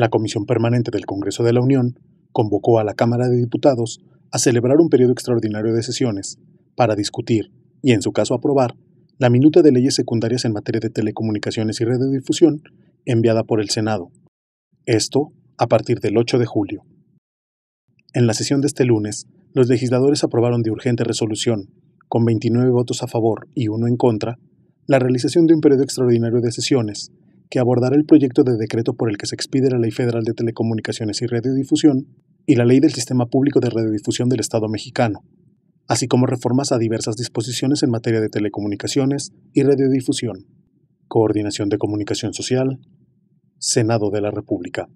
La Comisión Permanente del Congreso de la Unión convocó a la Cámara de Diputados a celebrar un periodo extraordinario de sesiones para discutir y, en su caso, aprobar la minuta de leyes secundarias en materia de telecomunicaciones y radiodifusión enviada por el Senado. Esto a partir del 8 de julio. En la sesión de este lunes, los legisladores aprobaron de urgente resolución, con 29 votos a favor y uno en contra, la realización de un periodo extraordinario de sesiones que abordará el proyecto de decreto por el que se expide la Ley Federal de Telecomunicaciones y Radiodifusión y la Ley del Sistema Público de Radiodifusión del Estado mexicano, así como reformas a diversas disposiciones en materia de telecomunicaciones y radiodifusión, Coordinación de Comunicación Social, Senado de la República.